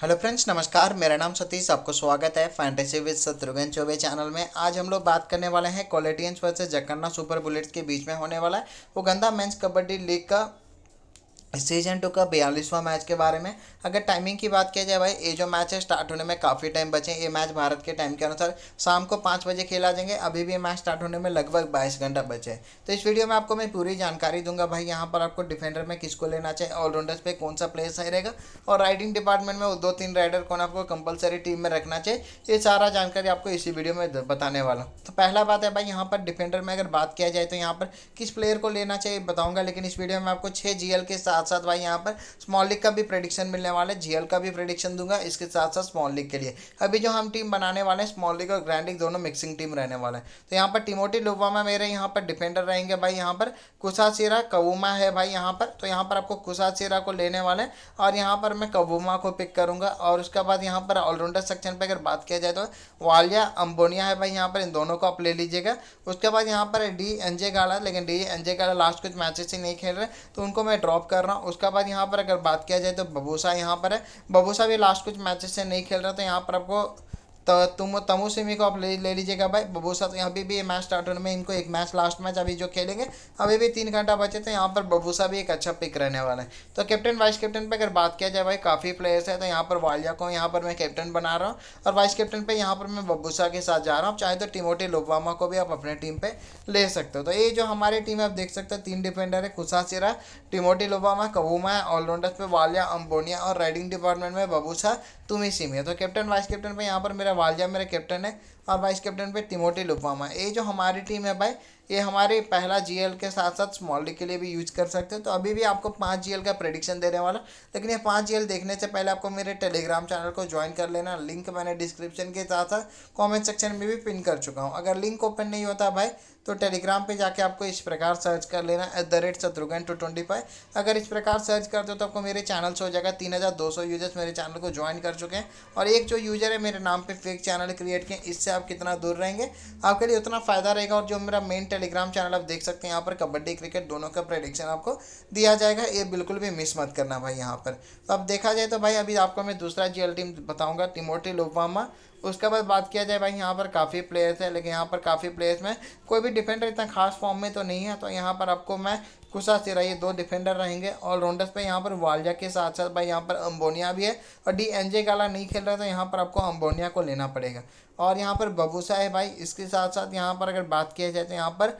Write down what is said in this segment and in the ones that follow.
hello friends नमस्कार मेरा नाम सतीश आपको स्वागत है fantasy with Shatrughan Choubey channel में आज हम लोग बात करने वाले हैं क्वालिटियंस वर्सेज जकन्ना सुपर बुलेट्स के बीच में होने वाला है वो गंदा मेंस कबड्डी लीग का सीजन टू का बयालीसवां मैच के बारे में अगर टाइमिंग की बात किया जाए भाई ये जो मैच है स्टार्ट होने में काफ़ी टाइम बचे ये मैच भारत के टाइम के अनुसार शाम को पाँच बजे खेला जाएंगे अभी भी ये मैच स्टार्ट होने में लगभग बाईस घंटा बचे हैं तो इस वीडियो में आपको मैं पूरी जानकारी दूंगा भाई यहाँ पर आपको डिफेंडर में किसको लेना चाहिए ऑलराउंडर्स पर कौन सा प्लेयर सही रहेगा और राइडिंग डिपार्टमेंट में दो तीन राइडर कौन आपको कंपलसरी टीम में रखना चाहिए ये सारा जानकारी आपको इसी वीडियो में बताने वाला तो पहला बात है भाई यहाँ पर डिफेंडर में अगर बात किया जाए तो यहाँ पर किस प्लेयर को लेना चाहिए बताऊँगा लेकिन इस वीडियो में आपको छः जी के साथ साथ साथ भाई यहाँ पर स्मॉल लीग का भी प्रडिक्शन मिलने वाला है जीएल का भी प्रडिक्शन दूंगा इसके साथ साथ स्मॉल लीग के लिए अभी जो हम टीम बनाने वाले हैं स्मॉल लीग और ग्रैंड लीग दोनों मिक्सिंग टीम रहने वाला है तो यहाँ पर टिमोटी लुबामा मेरे यहाँ पर डिफेंडर रहेंगे भाई यहाँ पर कुसा सीरा कबूमा है भाई यहाँ पर तो यहाँ पर आपको कुसा सीरा को लेने वाले हैं और यहाँ पर मैं कबूमा को पिक करूँगा और उसके बाद यहाँ पर ऑलराउंडर सेक्शन पर अगर बात किया जाए तो वालिया अम्बोनिया है भाई यहाँ पर इन दोनों को आप ले लीजिएगा उसके बाद यहाँ पर डी एनजे गाला लेकिन डी एनजे गाला लास्ट कुछ मैचेस ही नहीं खेल रहे तो उनको मैं ड्रॉप कर रहा हूँ ना उसके बाद यहाँ पर अगर बात किया जाए तो बबूसा यहाँ पर है बबूसा भी लास्ट कुछ मैचेस से नहीं खेल रहा तो यहाँ पर आपको तो तुम तमु सिमी को आप ले ले लीजिएगा भाई बबूसा तो अभी भी मैच स्टार्ट होने में इनको एक मैच लास्ट मैच अभी जो खेलेंगे अभी भी तीन घंटा बचे तो यहाँ पर बबूसा भी एक अच्छा पिक रहने वाला है तो कैप्टन वाइस कैप्टन पर अगर बात किया जाए भाई काफ़ी प्लेयर्स है तो यहाँ पर वालिया को यहाँ पर मैं कैप्टन बना रहा हूँ और वाइस कैप्टन पर यहाँ पर मैं बबूसा के साथ जा रहा हूँ चाहे तो टिमोटी लोबामा को भी आप अपने टीम पर ले सकते हो तो ये जो हमारी टीम है आप देख सकते हो तीन डिफेंडर है खुशा सिरा टिमोटी लोबामा कबूमा ऑलराउंडर्स पर वालिया अम्बोनिया और राइडिंग डिपार्टमेंट में बबूसा तुम ही सिमी है तो कैप्टन वाइस कैप्टन पर यहाँ पर मेरा वालजा मेरा कैप्टन है और वाइस कैप्टन पे टिमोटी लुपामा ये जो हमारी टीम है भाई ये हमारे पहला जीएल के साथ साथ स्मॉल डी के लिए भी यूज कर सकते हैं तो अभी भी आपको पाँच जीएल का प्रडिक्शन देने वाला लेकिन ये पाँच जीएल देखने से पहले आपको मेरे टेलीग्राम चैनल को ज्वाइन कर लेना लिंक मैंने डिस्क्रिप्शन के साथ साथ कॉमेंट सेक्शन में भी पिन कर चुका हूँ अगर लिंक ओपन नहीं होता भाई तो टेलीग्राम पे जाके आपको इस प्रकार सर्च कर लेना at the rate Shatrughan two twenty five अगर इस प्रकार सर्च कर दो तो आपको मेरे चैनल से हो जाएगा तीन हज़ार दो सौ यूजर्स मेरे चैनल को ज्वाइन कर चुके हैं और एक जो यूजर है मेरे नाम पे फेक चैनल क्रिएट किए इससे आप कितना दूर रहेंगे आपके लिए उतना फ़ायदा रहेगा और जो मेरा मेन टेलीग्राम चैनल आप देख सकते हैं यहाँ पर कबड्डी क्रिकेट दोनों का प्रडिक्शन आपको दिया जाएगा ये बिल्कुल भी मिस मत करना भाई यहाँ पर तो अब देखा जाए तो भाई अभी आपको मैं दूसरा जी टीम बताऊँगा टिमोटी लोबामा उसके बाद बात किया जाए भाई यहाँ पर काफ़ी प्लेयर्स हैं लेकिन यहाँ पर काफ़ी प्लेयर्स में कोई भी डिफेंडर इतना खास फॉर्म में तो नहीं है तो यहाँ पर आपको मैं खुशा सिरा ये दो डिफेंडर रहेंगे ऑलराउंडर्स पे यहाँ पर वालजा के साथ साथ भाई यहाँ पर अम्बोनिया भी है और डी एनजे गाला नहीं खेल रहा था यहाँ पर आपको अम्बोनिया को लेना पड़ेगा और यहाँ पर बबूसा है भाई इसके साथ साथ यहाँ पर अगर बात किया जाए तो यहाँ पर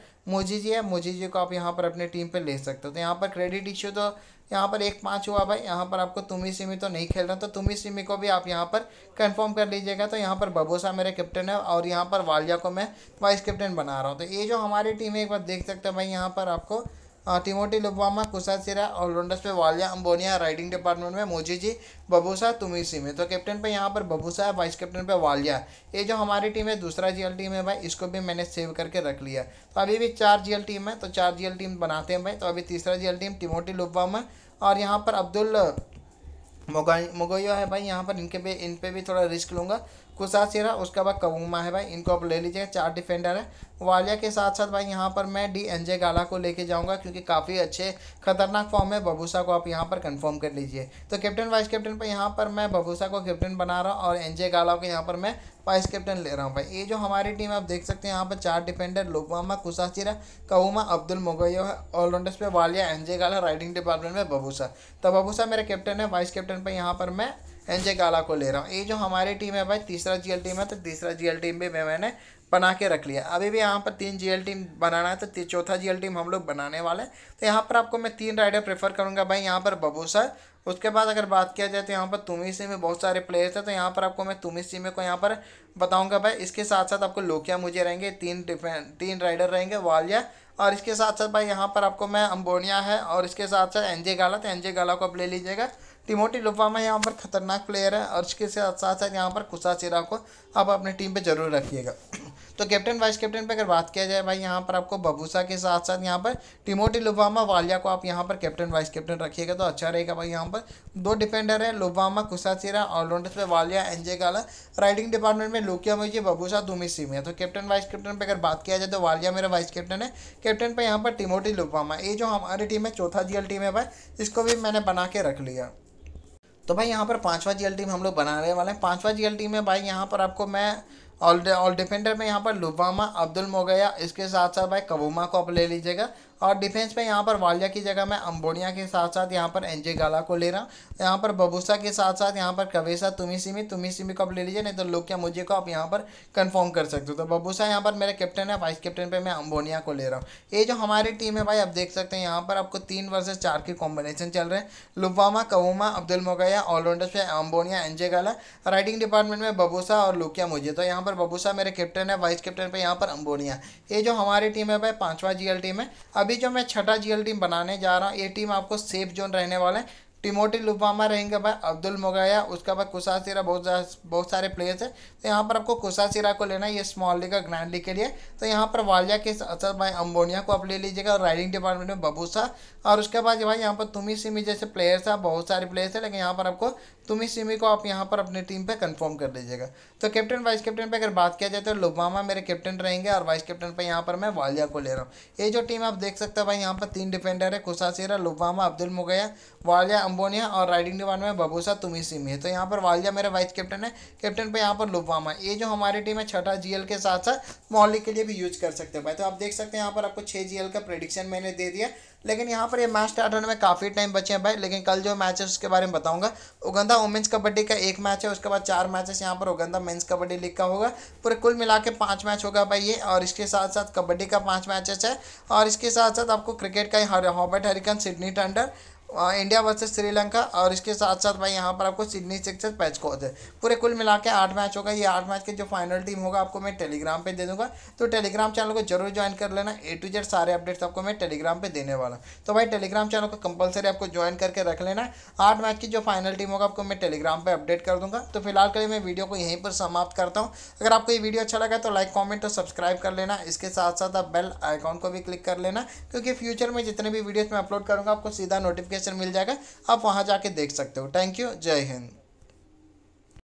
जी है जी को आप यहाँ पर अपने टीम पर ले सकते हो तो यहाँ पर क्रेडिट इश्यू तो यहाँ पर एक पाँच हुआ भाई यहाँ पर आपको तुम्ही सिमी तो नहीं खेल रहा तो तुम्ही सिमी को भी आप यहाँ पर कंफर्म कर लीजिएगा तो यहाँ पर बबोसा मेरे कैप्टन है और यहाँ पर वालिया को मैं वाइस कैप्टन बना रहा हूँ तो ये जो हमारी टीम है एक बार देख सकते हो भाई यहाँ पर आपको टिमोटी लुबवामा कुसासिरा ऑलराउंडर्स पे वालिया अम्बोनिया राइडिंग डिपार्टमेंट में मोजीजी बबूसा तुमिसी में तो कैप्टन पे यहाँ पर बबूसा है वाइस कैप्टन पे वालिया ये जो हमारी टीम है दूसरा जीएल टीम है भाई इसको भी मैंने सेव करके रख लिया तो अभी भी चार जीएल टीम है तो चार जीएल टीम बनाते हैं भाई तो अभी तीसरा जीएल टीम टिमोटी लुबामा और यहाँ पर अब्दुल मोगा मोगोया है भाई यहाँ पर इनके पे इन पे भी थोड़ा रिस्क लूँगा कुशाशिरा उसके बाद कवूमा है भाई इनको आप ले लीजिएगा चार डिफेंडर है वालिया के साथ साथ भाई यहाँ पर मैं डी एनजे गाला को लेके जाऊँगा क्योंकि काफ़ी अच्छे खतरनाक फॉर्म है बबूसा को आप यहाँ पर कंफर्म कर लीजिए तो कैप्टन वाइस कैप्टन पर यहाँ पर मैं बबूसा को कैप्टन बना रहा हूँ और एनजे गाला को यहाँ पर मैं वाइस कैप्टन ले रहा हूँ भाई ये जो हमारी टीम आप देख सकते हैं यहाँ पर चार डिफेंडर लोकवामा कुशाशिरा कऊमा अब्दुल मोगैयो है ऑलराउंडर्स पर वालिया एनजे गाला राइडिंग डिपार्टमेंट में बबूसा तो बबूसा मेरा कैप्टन है वाइस कैप्टन पर यहाँ पर मैं एनजे गाला को ले रहा हूँ ये जो हमारी टीम है भाई तीसरा जीएल टीम है तो तीसरा जीएल टीम भी मैं मैंने बना के रख लिया अभी भी यहाँ पर तीन जीएल टीम बनाना है तो चौथा जीएल टीम हम लोग बनाने वाले हैं तो यहाँ पर आपको मैं तीन राइडर प्रेफर करूँगा भाई यहाँ पर बबू सर उसके बाद अगर बात किया जाए तो यहाँ पर तुमिसी में बहुत सारे प्लेयर्स हैं तो यहाँ पर आपको मैं तुमिसी में को यहाँ पर बताऊँगा भाई इसके साथ साथ आपको लोकिया मुझे रहेंगे तीन डिफेंड तीन राइडर रहेंगे वालिया और इसके साथ साथ भाई यहाँ पर आपको मैं अम्बोनिया है और इसके साथ साथ एनजे गाला तो एनजे गाला को आप ले लीजिएगा टिमोटी लुफामा यहाँ पर खतरनाक प्लेयर है और के साथ साथ साथ यहाँ पर कुसा चिरा को आप अपने टीम पे जरूर रखिएगा तो कैप्टन वाइस कैप्टन पे अगर बात किया जाए भाई यहाँ पर आपको बबूसा के साथ साथ यहाँ पर टिमोटी लुबामा वालिया को आप यहाँ पर कैप्टन वाइस कैप्टन रखिएगा तो अच्छा रहेगा भाई यहाँ पर दो डिफेंडर हैं लुबामा कुसा चिरा ऑलराउंडर्स पर वालिया एनजे गाला राइडिंग डिपार्टमेंट में लोकिया मोजी बबूसा धूमी सिम है तो कैप्टन वाइस कैप्टन पर अगर बात किया जाए तो वालिया मेरा वाइस कैप्टन है कैप्टन पर यहाँ पर टिमोटी लुबामा ये जो हमारी टीम है चौथा जी टीम है भाई इसको भी मैंने बना के रख लिया तो भाई यहाँ पर पाँचवा जी एल टीम हम लोग बनाने वाले हैं पाँचवा जी एल टीम में भाई यहाँ पर आपको मैं ऑल ऑल डिफेंडर में यहाँ पर लुबामा अब्दुल मोगया इसके साथ साथ भाई कबूमा को आप ले लीजिएगा और डिफेंस में यहाँ पर वालिया की जगह मैं अम्बोनिया के साथ साथ यहाँ पर एनजे गाला को ले रहा हूँ यहाँ पर बबूसा के साथ साथ यहाँ पर कवेसा तुम्हें सिमी तुम्हें सिमी को आप ले लीजिए नहीं तो लोग क्या मुझे को आप यहाँ पर कंफर्म कर सकते हो तो बबूसा यहाँ पर मेरा कैप्टन है वाइस कैप्टन पर मैं अम्बोनिया को ले रहा हूँ ये जो हमारी टीम है भाई आप देख सकते हैं यहाँ पर आपको तीन वर्सेज चार के कॉम्बिनेशन चल रहे हैं लुबामा कवुमा अब्दुल मोगैया ऑलराउंडर्स पे अम्बोनिया एनजे गाला राइटिंग डिपार्टमेंट में बबूसा और लोकिया मुझे तो यहाँ पर बबूसा मेरे कैप्टन है वाइस कैप्टन पर यहाँ पर अम्बोनिया ये जो हमारी टीम है भाई पाँचवा जी टीम है अब अभी जो मैं छठा जीएल टीम बनाने जा रहा हूँ ये टीम आपको सेफ जोन रहने वाला है टिमोटी लुबामा रहेंगे भाई अब्दुल मोगाया उसका बाद कुशासिरा बहुत बहुत सारे प्लेयर्स हैं तो यहाँ पर आपको कुशासिरा को लेना है ये स्मॉल लीग और ग्रैंड लीग के लिए तो यहाँ पर वालिया के असद भाई अम्बोनिया को आप ले लीजिएगा और राइडिंग डिपार्टमेंट में बबूसा और उसके बाद भाई यहाँ पर तुम्हें सिमी जैसे प्लेयर्स हैं बहुत सारे प्लेयर्स हैं लेकिन यहाँ पर आपको तुम्हें सिमी को आप यहाँ पर अपनी टीम पर कंफर्म कर लीजिएगा तो कैप्टन वाइस कैप्टन पर अगर बात किया जाए तो लुबामा मेरे कैप्टन रहेंगे और वाइस कैप्टन पर यहाँ पर मैं वालिया को ले रहा हूँ ये जो टीम आप देख सकते हो भाई यहाँ पर तीन डिफेंडर है कुशासिरा लुबामा अब्दुल मुगैया वालिया अम्बोनिया और राइडिंग डिपार्टमेंट में बबूसा तुम्ही सिमी है तो यहाँ पर वालिया मेरा वाइस कैप्टन है कैप्टन पर यहाँ पर लुपवामा ये जो हमारी टीम है छठा जीएल के साथ साथ मौलिक के लिए भी यूज कर सकते हैं भाई तो आप देख सकते हैं यहाँ पर आपको छः जीएल का प्रडिक्शन मैंने दे दिया लेकिन यहाँ पर ये मैच स्टार्ट होने में काफ़ी टाइम बचे हैं भाई लेकिन कल जो मैच है उसके बारे में बताऊंगा उगंदा वुमेंस कबड्डी का एक मैच है उसके बाद चार मैचेस यहाँ पर उगंदा मेंस कबड्डी लीग का होगा पूरे कुल मिला के पाँच मैच होगा भाई ये और इसके साथ साथ कबड्डी का पाँच मैचेस है और इसके साथ साथ आपको क्रिकेट का Hobart Hurricane Sydney Thunder India versus Sri Lanka और इसके साथ साथ भाई यहाँ पर आपको सिडनी सिक्सर्स पैच को पूरे कुल मिला के आठ मैच होगा ये आठ मैच के जो फाइनल टीम होगा आपको मैं टेलीग्राम पे दे दूंगा तो टेलीग्राम चैनल को जरूर ज्वाइन कर लेना ए टू जेड सारे अपडेट्स आपको मैं टेलीग्राम पे देने वाला तो भाई टेलीग्राम चैनल को कंपलसरी आपको ज्वाइन करके रख लेना आठ मैच की जो फाइनल टीम होगा आपको मैं टेलीग्राम पर अपडेट कर दूंगा तो फिलहाल के लिए मैं वीडियो को यहीं पर समाप्त करता हूँ अगर आपको ये वीडियो अच्छा लगा तो लाइक कॉमेंट और सब्सक्राइब कर लेना इसके साथ साथ आप बेल आइकॉन को भी क्लिक कर लेना क्योंकि फ्यूचर में जितने भी वीडियोज़ मैं अपलोड करूँगा आपको सीधा नोटिफिकेशन नोटिफिकेशन मिल जाएगा आप वहाँ जाके देख सकते हो थैंक यू जय हिंद